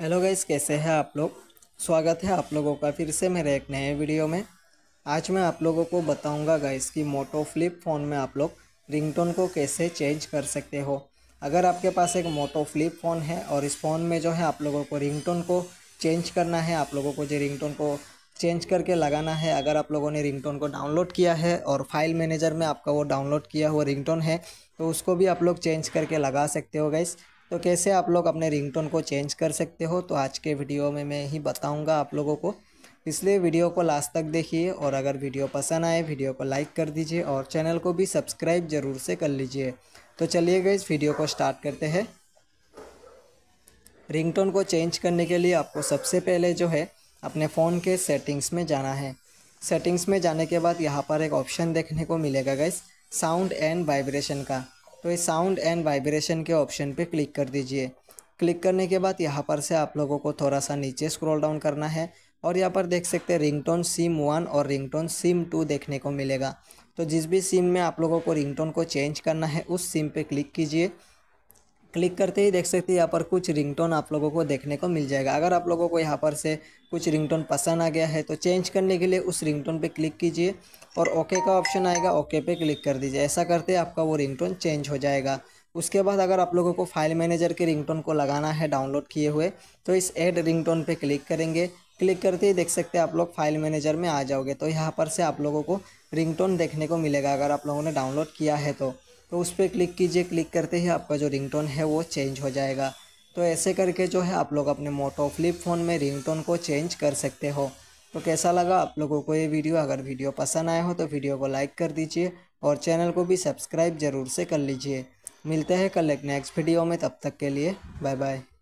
hello guys कैसे हैं आप लोग स्वागत है आप लोगों का फिर से मेरे एक नए वीडियो में आज मैं आप लोगों को बताऊंगा गाइस कि मोटो फ्लिप फ़ोन में आप लोग रिंगटोन को कैसे चेंज कर सकते हो अगर आपके पास एक मोटो फ्लिप फ़ोन है और इस फ़ोन में जो है आप लोगों को रिंगटोन को चेंज करना है आप लोगों को जो रिंग को चेंज करके लगाना है अगर आप लोगों ने रिंग को डाउनलोड किया है और फाइल मैनेजर में आपका वो डाउनलोड किया हुआ रिंग है तो उसको भी आप लोग चेंज करके लगा सकते हो गाइस तो कैसे आप लोग अपने रिंगटोन को चेंज कर सकते हो तो आज के वीडियो में मैं ही बताऊँगा आप लोगों को इसलिए वीडियो को लास्ट तक देखिए और अगर वीडियो पसंद आए वीडियो को लाइक कर दीजिए और चैनल को भी सब्सक्राइब ज़रूर से कर लीजिए तो चलिए गए वीडियो को स्टार्ट करते हैं रिंगटोन को चेंज करने के लिए आपको सबसे पहले जो है अपने फ़ोन के सेटिंग्स में जाना है सेटिंग्स में जाने के बाद यहाँ पर एक ऑप्शन देखने को मिलेगा गैस साउंड एंड वाइब्रेशन का तो ये साउंड एंड वाइब्रेशन के ऑप्शन पे क्लिक कर दीजिए क्लिक करने के बाद यहाँ पर से आप लोगों को थोड़ा सा नीचे स्क्रॉल डाउन करना है और यहाँ पर देख सकते हैं रिंगटोन सिम वन और रिंगटोन सिम टू देखने को मिलेगा तो जिस भी सिम में आप लोगों को रिंगटोन को चेंज करना है उस सिम पे क्लिक कीजिए क्लिक करते ही देख सकते हैं यहाँ पर कुछ रिंगटोन आप लोगों को देखने को मिल जाएगा अगर आप लोगों को यहाँ पर से कुछ रिंगटोन पसंद आ गया है तो चेंज करने के लिए उस रिंगटोन पे क्लिक कीजिए और ओके का ऑप्शन आएगा ओके पे क्लिक कर दीजिए ऐसा करते आपका वो रिंगटोन चेंज हो जाएगा उसके बाद अगर आप लोगों को फाइल मैनेजर के रिंग को लगाना है डाउनलोड किए हुए तो इस एड रिंग टोन क्लिक करेंगे क्लिक करते ही देख सकते आप लोग फाइल मैनेजर में आ जाओगे तो यहाँ पर से आप लोगों को रिंग देखने को मिलेगा अगर आप लोगों ने डाउनलोड किया है तो तो उस पर क्लिक कीजिए क्लिक करते ही आपका जो रिंगटोन है वो चेंज हो जाएगा तो ऐसे करके जो है आप लोग अपने मोटो फ्लिप फ़ोन में रिंगटोन को चेंज कर सकते हो तो कैसा लगा आप लोगों को ये वीडियो अगर वीडियो पसंद आया हो तो वीडियो को लाइक कर दीजिए और चैनल को भी सब्सक्राइब ज़रूर से कर लीजिए मिलते हैं कल एक नेक्स्ट वीडियो में तब तक के लिए बाय बाय